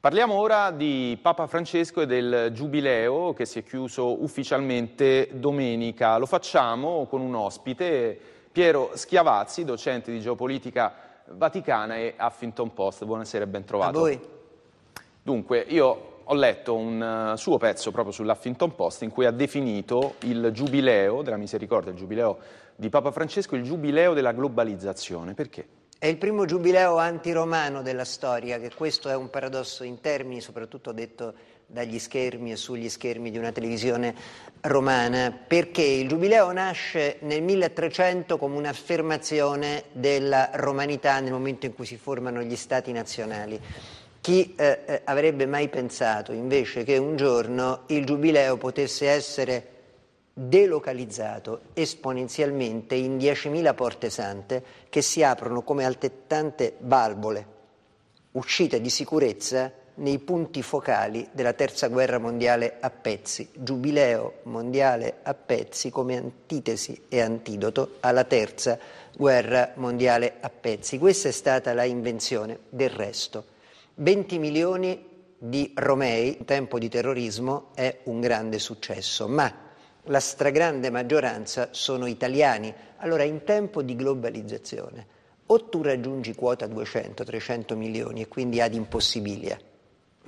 Parliamo ora di Papa Francesco e del Giubileo che si è chiuso ufficialmente domenica. Lo facciamo con un ospite, Piero Schiavazzi, docente di geopolitica vaticana e Huffington Post. Buonasera e ben trovato. A voi. Dunque, io ho letto un eh, suo pezzo proprio sull'Huffington Post in cui ha definito il Giubileo della misericordia, il Giubileo di Papa Francesco, il Giubileo della globalizzazione. Perché? È il primo giubileo antiromano della storia, che questo è un paradosso in termini, soprattutto detto dagli schermi e sugli schermi di una televisione romana, perché il Giubileo nasce nel 1300 come un'affermazione della romanità nel momento in cui si formano gli stati nazionali. Chi eh, eh avrebbe mai pensato invece che un giorno il Giubileo potesse essere delocalizzato esponenzialmente in 10.000 porte sante che si aprono come altrettante valvole, uscite di sicurezza nei punti focali della terza guerra mondiale a pezzi, giubileo mondiale a pezzi come antitesi e antidoto alla terza guerra mondiale a pezzi. Questa è stata la invenzione del resto. 20 milioni di romei in tempo di terrorismo è un grande successo, ma la stragrande maggioranza sono italiani. Allora in tempo di globalizzazione o tu raggiungi quota 200-300 milioni e quindi ad impossibilia,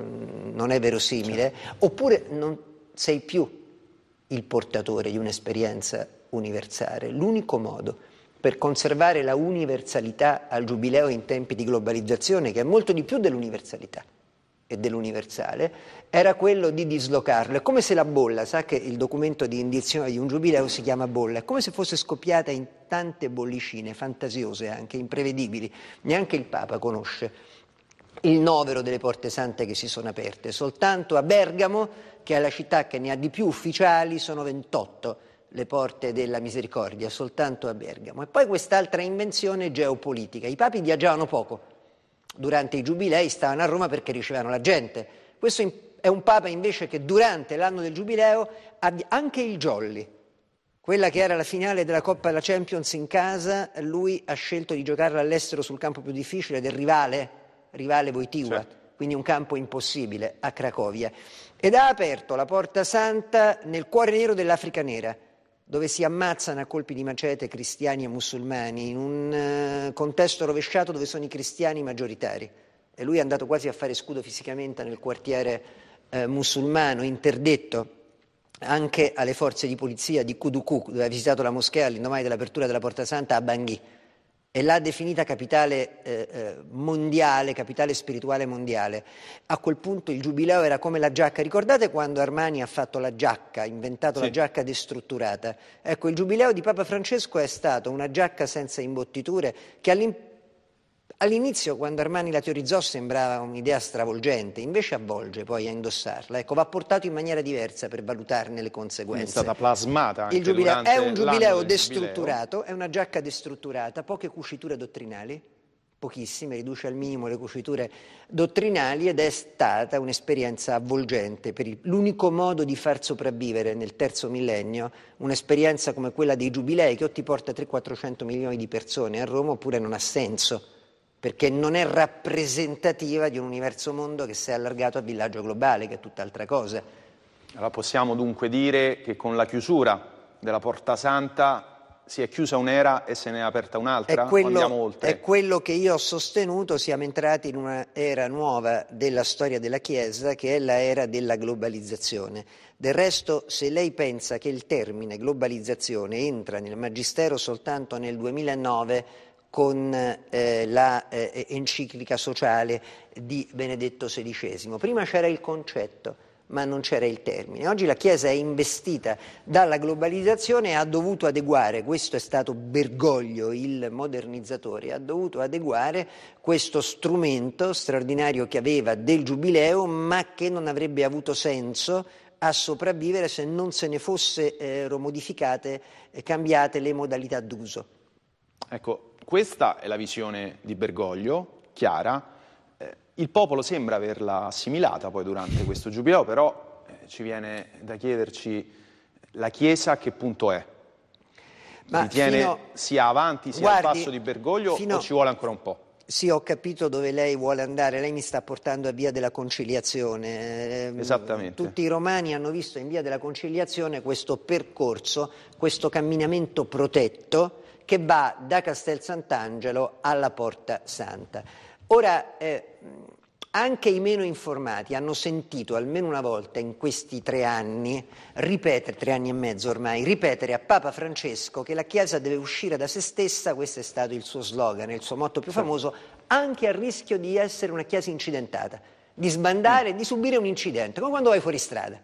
mm, non è verosimile, certo. oppure non sei più il portatore di un'esperienza universale. L'unico modo per conservare la universalità al giubileo in tempi di globalizzazione, che è molto di più dell'universalità, e dell'universale, era quello di dislocarlo. È come se la bolla, sa che il documento di indizione di un giubileo si chiama bolla, è come se fosse scoppiata in tante bollicine, fantasiose anche, imprevedibili, neanche il Papa conosce il novero delle porte sante che si sono aperte, soltanto a Bergamo, che è la città che ne ha di più ufficiali, sono 28 le porte della misericordia, soltanto a Bergamo. E poi quest'altra invenzione geopolitica. I papi viaggiavano poco, durante i giubilei stavano a Roma perché ricevevano la gente. Questo è un Papa invece che durante l'anno del giubileo abbia anche il Jolly, quella che era la finale della Coppa della Champions in casa, lui ha scelto di giocarla all'estero sul campo più difficile del rivale, rivale Voitiva, certo. quindi un campo impossibile a Cracovia. Ed ha aperto la Porta Santa nel cuore nero dell'Africa nera dove si ammazzano a colpi di macete cristiani e musulmani in un eh, contesto rovesciato dove sono i cristiani maggioritari. E lui è andato quasi a fare scudo fisicamente nel quartiere eh, musulmano, interdetto anche alle forze di polizia di Kuduku, dove ha visitato la moschea all'indomani dell'apertura della Porta Santa a Bangui e l'ha definita capitale eh, eh, mondiale, capitale spirituale mondiale. A quel punto il giubileo era come la giacca. Ricordate quando Armani ha fatto la giacca, ha inventato sì. la giacca destrutturata? Ecco, il giubileo di Papa Francesco è stato una giacca senza imbottiture che all'improvviso All'inizio, quando Armani la teorizzò, sembrava un'idea stravolgente, invece avvolge poi a indossarla. Ecco, va portato in maniera diversa per valutarne le conseguenze. È stata plasmata anche Il giubileo è un giubileo destrutturato, è una giacca destrutturata, poche cuciture dottrinali, pochissime, riduce al minimo le cuciture dottrinali ed è stata un'esperienza avvolgente per il, l'unico modo di far sopravvivere nel terzo millennio un'esperienza come quella dei giubilei che o ti porta 300-400 milioni di persone a Roma oppure non ha senso perché non è rappresentativa di un universo mondo che si è allargato a villaggio globale, che è tutt'altra cosa. Allora possiamo dunque dire che con la chiusura della Porta Santa si è chiusa un'era e se ne è aperta un'altra? È quello, è quello che io ho sostenuto, siamo entrati in un'era nuova della storia della Chiesa, che è l'era della globalizzazione. Del resto, se lei pensa che il termine globalizzazione entra nel Magistero soltanto nel 2009, con eh, la eh, sociale di Benedetto XVI. Prima c'era il concetto, ma non c'era il termine. Oggi la Chiesa è investita dalla globalizzazione e ha dovuto adeguare, questo è stato Bergoglio, il modernizzatore, ha dovuto adeguare questo strumento straordinario che aveva del Giubileo, ma che non avrebbe avuto senso a sopravvivere se non se ne fossero eh, modificate, e cambiate le modalità d'uso. Ecco, questa è la visione di Bergoglio, chiara. Eh, il popolo sembra averla assimilata poi durante questo giubileo, però eh, ci viene da chiederci eh, la Chiesa a che punto è. Ma Ritiene fino... sia avanti, sia Guardi, al passo di Bergoglio fino... o ci vuole ancora un po'? Sì, ho capito dove lei vuole andare, lei mi sta portando a Via della Conciliazione. Ehm, Esattamente. Tutti i romani hanno visto in Via della Conciliazione questo percorso, questo camminamento protetto che va da Castel Sant'Angelo alla Porta Santa. Ora, eh, anche i meno informati hanno sentito almeno una volta in questi tre anni, ripetere, tre anni e mezzo ormai, ripetere a Papa Francesco che la Chiesa deve uscire da se stessa, questo è stato il suo slogan, il suo motto più famoso, anche a rischio di essere una Chiesa incidentata, di sbandare, mm. di subire un incidente, come quando vai fuori strada.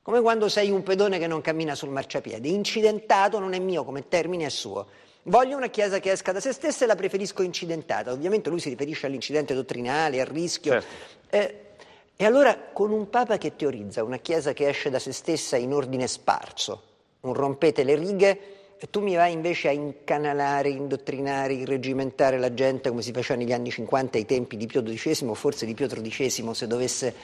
Come quando sei un pedone che non cammina sul marciapiede. Incidentato non è mio come termine, è suo. Voglio una chiesa che esca da se stessa e la preferisco incidentata. Ovviamente lui si riferisce all'incidente dottrinale, al rischio. Certo. Eh, e allora con un Papa che teorizza una chiesa che esce da se stessa in ordine sparso, un rompete le righe e tu mi vai invece a incanalare, indottrinare, irregimentare la gente come si faceva negli anni 50 ai tempi di Pio XII, forse di Pio XIII, se dovesse,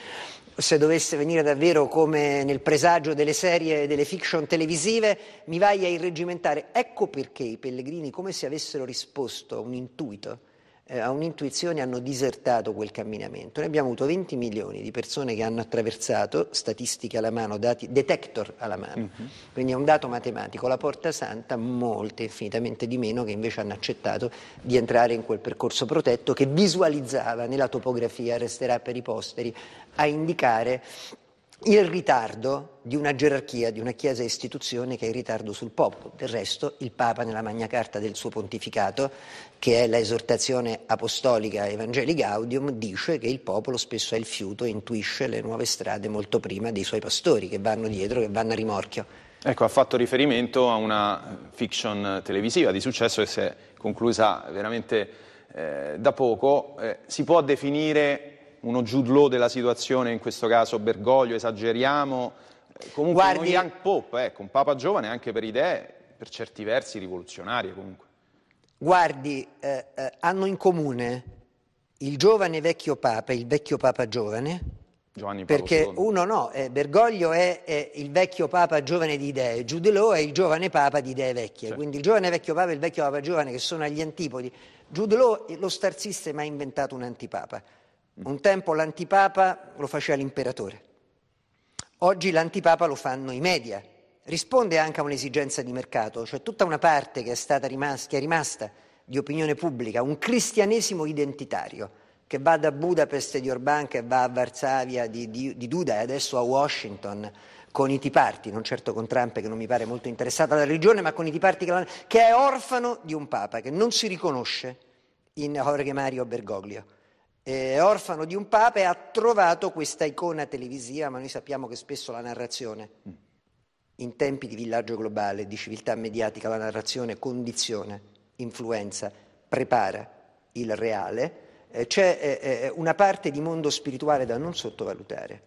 se dovesse venire davvero come nel presagio delle serie, delle fiction televisive, mi vai a irregimentare. Ecco perché i pellegrini, come se avessero risposto a un intuito, eh, a un'intuizione hanno disertato quel camminamento. Noi abbiamo avuto 20 milioni di persone che hanno attraversato, statistiche alla mano, dati, detector alla mano, mm-hmm. quindi è un dato matematico, la porta santa molte, infinitamente di meno, che invece hanno accettato di entrare in quel percorso protetto che visualizzava nella topografia, resterà per i posteri, a indicare il ritardo di una gerarchia, di una Chiesa istituzione che è in ritardo sul popolo. Del resto il Papa nella Magna Carta del suo pontificato, che è la esortazione apostolica Evangelii Gaudium, dice che il popolo spesso è il fiuto e intuisce le nuove strade molto prima dei suoi pastori che vanno dietro, che vanno a rimorchio. Ecco, ha fatto riferimento a una fiction televisiva di successo che si è conclusa veramente eh, da poco. Eh, si può definire uno Jude della situazione, in questo caso Bergoglio, esageriamo, eh, comunque Guardi... uno young pop, ecco, un papa giovane anche per idee, per certi versi rivoluzionarie comunque. Guardi, eh, eh, hanno in comune il giovane vecchio papa e il vecchio papa giovane, perché II. uno no, eh, Bergoglio è, è, il vecchio papa giovane di idee, Giudelò è il giovane papa di idee vecchie, cioè. quindi il giovane vecchio papa e il vecchio papa giovane che sono agli antipodi. Giudelò lo starzista ma ha inventato un antipapa. Mm-hmm. Un tempo l'antipapa lo faceva l'imperatore, oggi l'antipapa lo fanno i media. Risponde anche a un'esigenza di mercato, cioè tutta una parte che è, stata rimasta, che è rimasta di opinione pubblica, un cristianesimo identitario che va da Budapest di Orbán, che va a Varsavia di, di, di Duda e adesso a Washington con i tiparti, non certo con Trump che non mi pare molto interessato alla religione, ma con i tiparti che, che è orfano di un papa che non si riconosce in Jorge Mario Bergoglio eh, orfano di un papa e ha trovato questa icona televisiva, ma noi sappiamo che spesso la narrazione, in tempi di villaggio globale, di civiltà mediatica, la narrazione condiziona, influenza, prepara il reale. Eh, c'è eh, eh, una parte di mondo spirituale da non sottovalutare,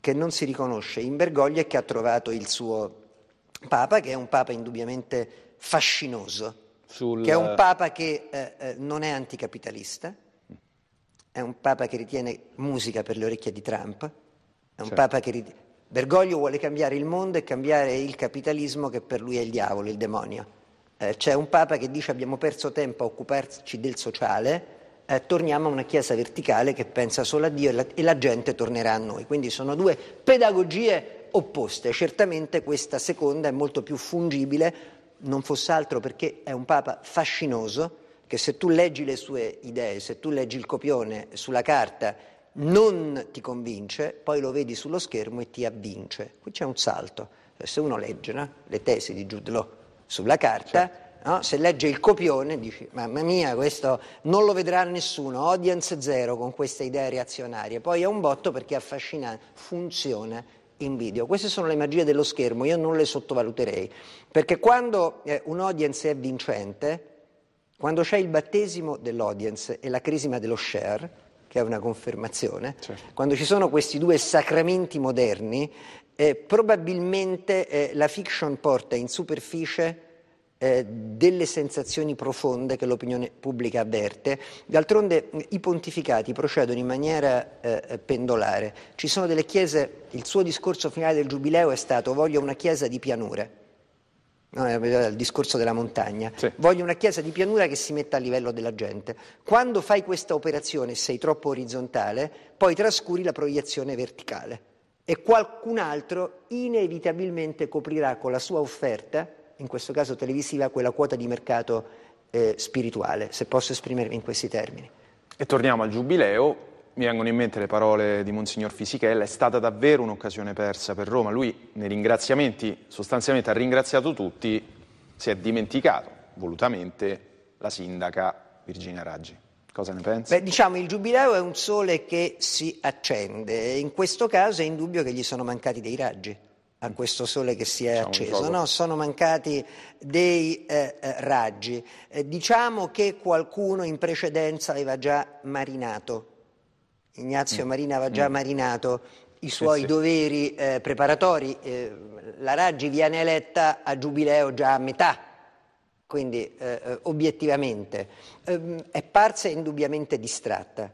che non si riconosce in Bergoglio e che ha trovato il suo papa, che è un papa indubbiamente fascinoso, Sul... che è un papa che eh, eh, non è anticapitalista, è un Papa che ritiene musica per le orecchie di Trump. È un certo. Papa che rit... Bergoglio vuole cambiare il mondo e cambiare il capitalismo che per lui è il diavolo, il demonio. Eh, c'è un Papa che dice abbiamo perso tempo a occuparci del sociale, eh, torniamo a una chiesa verticale che pensa solo a Dio e la, e la gente tornerà a noi. Quindi sono due pedagogie opposte. Certamente questa seconda è molto più fungibile, non fosse altro perché è un Papa fascinoso che se tu leggi le sue idee, se tu leggi il copione sulla carta, non ti convince, poi lo vedi sullo schermo e ti avvince. Qui c'è un salto. Eh, se uno legge no? le tesi di Giudlo sulla carta, certo. no? se legge il copione dici mamma mia, questo non lo vedrà nessuno, audience zero con queste idee reazionarie. Poi è un botto perché affascina, funziona in video. Queste sono le magie dello schermo, io non le sottovaluterei, perché quando eh, un audience è vincente, quando c'è il battesimo dell'audience e la crisma dello share, che è una confermazione, certo. quando ci sono questi due sacramenti moderni, eh, probabilmente eh, la fiction porta in superficie eh, delle sensazioni profonde che l'opinione pubblica avverte. D'altronde i pontificati procedono in maniera eh, pendolare. Ci sono delle chiese, il suo discorso finale del Giubileo è stato voglio una chiesa di pianure. No, il discorso della montagna. Sì. Voglio una chiesa di pianura che si metta a livello della gente. Quando fai questa operazione, sei troppo orizzontale, poi trascuri la proiezione verticale e qualcun altro inevitabilmente coprirà con la sua offerta, in questo caso televisiva, quella quota di mercato eh, spirituale, se posso esprimermi in questi termini. E torniamo al Giubileo, mi vengono in mente le parole di Monsignor Fisichella, è stata davvero un'occasione persa per Roma. Lui nei ringraziamenti sostanzialmente ha ringraziato tutti, si è dimenticato volutamente la sindaca Virginia Raggi. Cosa ne pensi? Beh, diciamo il giubileo è un sole che si accende, in questo caso è indubbio che gli sono mancati dei raggi a questo sole che si è diciamo acceso, no? sono mancati dei eh, eh, raggi. Eh, diciamo che qualcuno in precedenza aveva già marinato Ignazio mm. Marina aveva già mm. marinato i suoi sì, doveri eh, preparatori. Eh, la Raggi viene eletta a giubileo già a metà, quindi eh, eh obiettivamente. Ehm, è parsa indubbiamente distratta,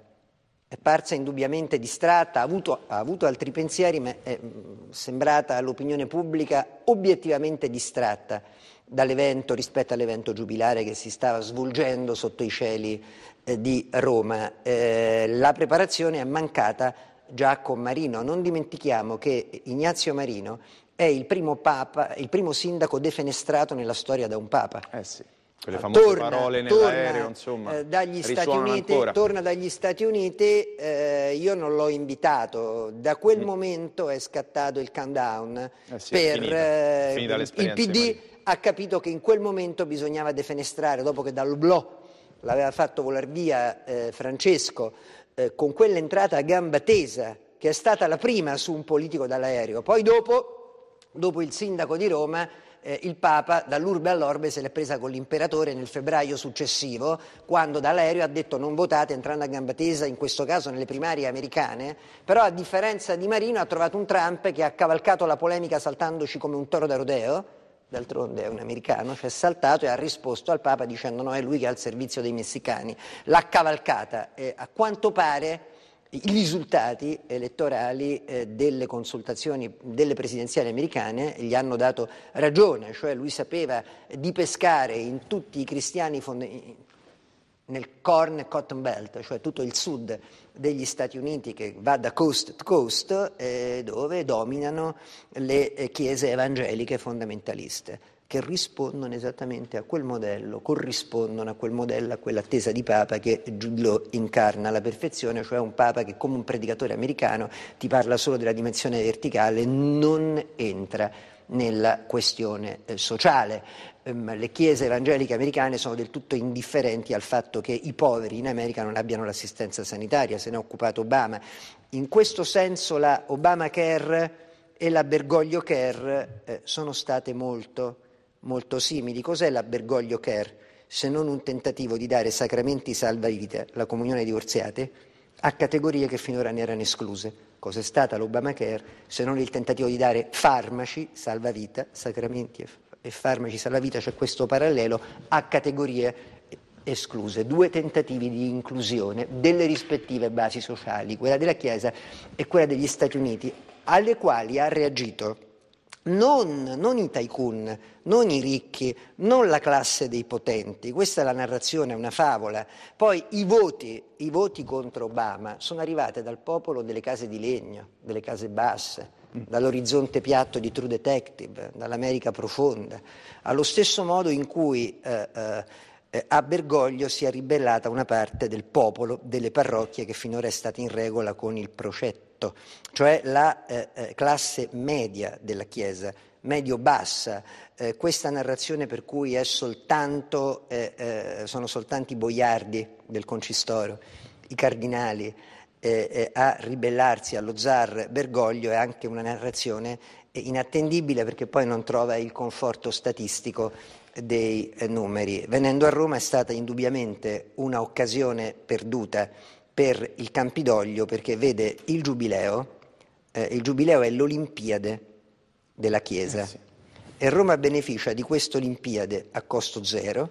è parsa indubbiamente distratta, ha avuto, ha avuto altri pensieri, ma è mm, sembrata all'opinione pubblica obiettivamente distratta dall'evento rispetto all'evento giubilare che si stava svolgendo sotto i cieli eh, di Roma. Eh, la preparazione è mancata già con Marino. Non dimentichiamo che Ignazio Marino è il primo, papa, il primo sindaco defenestrato nella storia da un papa. Eh sì. Quelle famose torna, parole nell'aereo, torna, insomma, eh, dagli Stati Uniti, ancora. torna dagli Stati Uniti, eh, io non l'ho invitato, da quel mm. momento è scattato il countdown eh sì, per finita. Finita eh, il PD ha capito che in quel momento bisognava defenestrare, dopo che blocco l'aveva fatto volar via eh, Francesco, eh, con quell'entrata a gamba tesa, che è stata la prima su un politico dall'aereo. Poi dopo, dopo il sindaco di Roma, eh, il Papa dall'urbe all'orbe se l'è presa con l'imperatore nel febbraio successivo, quando dall'aereo ha detto non votate entrando a gamba tesa, in questo caso nelle primarie americane, però a differenza di Marino ha trovato un Trump che ha cavalcato la polemica saltandoci come un toro da rodeo, d'altronde è un americano, cioè è saltato e ha risposto al Papa dicendo no, è lui che è al servizio dei messicani. L'ha cavalcata e a quanto pare i risultati elettorali eh, delle consultazioni delle presidenziali americane gli hanno dato ragione, cioè lui sapeva di pescare in tutti i cristiani nel Corn Cotton Belt, cioè tutto il sud degli Stati Uniti che va da coast to coast, eh, dove dominano le eh, chiese evangeliche fondamentaliste che rispondono esattamente a quel modello, corrispondono a quel modello, a quell'attesa di Papa che lo incarna alla perfezione, cioè un Papa che come un predicatore americano ti parla solo della dimensione verticale, non entra nella questione eh, sociale. Ehm, le chiese evangeliche americane sono del tutto indifferenti al fatto che i poveri in America non abbiano l'assistenza sanitaria, se ne è occupato Obama. In questo senso la Obamacare e la Bergoglio Care eh, sono state molto, molto simili. Cos'è la Bergoglio Care? Se non un tentativo di dare sacramenti salvavita alla comunione ai divorziati? a categorie che finora ne erano escluse. Cos'è stata l'Obamacare se non il tentativo di dare farmaci, salvavita, sacramenti e farmaci salvavita, c'è cioè questo parallelo, a categorie escluse, due tentativi di inclusione delle rispettive basi sociali, quella della Chiesa e quella degli Stati Uniti, alle quali ha reagito non, non, i tycoon, non i ricchi, non la classe dei potenti. Questa è la narrazione, è una favola. Poi i voti, i voti contro Obama sono arrivati dal popolo delle case di legno, delle case basse, mm. dall'orizzonte piatto di True Detective, dall'America profonda, allo stesso modo in cui eh, eh, eh, a Bergoglio si è ribellata una parte del popolo delle parrocchie che finora è stata in regola con il procetto oggetto, cioè la eh, eh, classe media della Chiesa, medio-bassa, eh, questa narrazione per cui soltanto, eh, eh sono soltanto i boiardi del concistoro, i cardinali eh, a ribellarsi allo zar Bergoglio è anche una narrazione inattendibile perché poi non trova il conforto statistico dei numeri. Venendo a Roma è stata indubbiamente un'occasione perduta per il Campidoglio perché vede il Giubileo, eh, il Giubileo è l'Olimpiade della Chiesa eh sì. e Roma beneficia di questa Olimpiade a costo zero,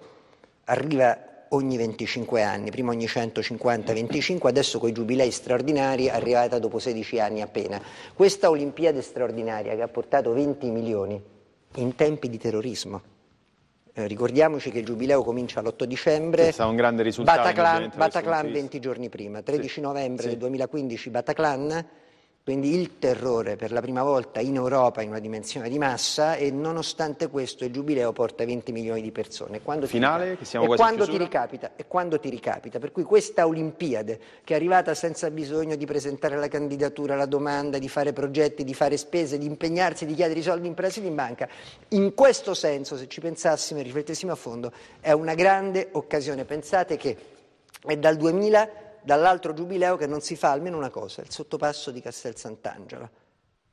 arriva ogni 25 anni, prima ogni 150-25, adesso con i giubilei straordinari è arrivata dopo 16 anni appena. Questa Olimpiade straordinaria che ha portato 20 milioni in tempi di terrorismo eh, ricordiamoci che il giubileo comincia l'8 dicembre. Senza un grande risultato. Bataclan, Bataclan 20 giorni prima, 13 sì. novembre sì. del 2015 Bataclan quindi il terrore per la prima volta in Europa in una dimensione di massa e nonostante questo il giubileo porta 20 milioni di persone. Quando Finale, ti, ricapita, e quando ti ricapita, e quando ti ricapita. Per cui questa Olimpiade che è arrivata senza bisogno di presentare la candidatura, la domanda, di fare progetti, di fare spese, di impegnarsi, di chiedere i soldi in prestito in banca, in questo senso se ci pensassimo e riflettessimo a fondo è una grande occasione. Pensate che è dal 2000 dall'altro giubileo che non si fa almeno una cosa, il sottopasso di Castel Sant'Angelo.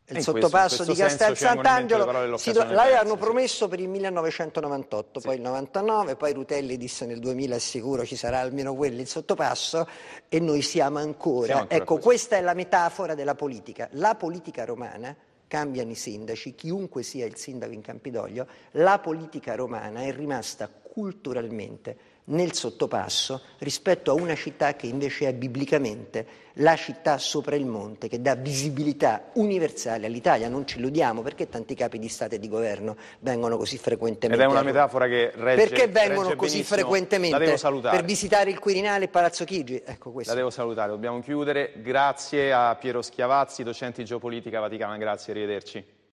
Il sottopasso questo, di Castel Sant'Angelo si, l'avevano sì. promesso per il 1998, sì. poi il 99, poi Rutelli disse nel 2000 sicuro ci sarà almeno quello il sottopasso e noi siamo ancora. Siamo ancora ecco, questa è la metafora della politica. La politica romana cambiano i sindaci, chiunque sia il sindaco in Campidoglio, la politica romana è rimasta culturalmente nel sottopasso rispetto a una città che invece è biblicamente la città sopra il monte, che dà visibilità universale all'Italia. Non ci illudiamo perché tanti capi di Stato e di governo vengono così frequentemente. Ed è una metafora che regge Perché vengono così frequentemente per visitare il Quirinale e Palazzo Chigi? Ecco questo. La devo salutare, dobbiamo chiudere. Grazie a Piero Schiavazzi, docente di geopolitica Vaticana, grazie, arrivederci.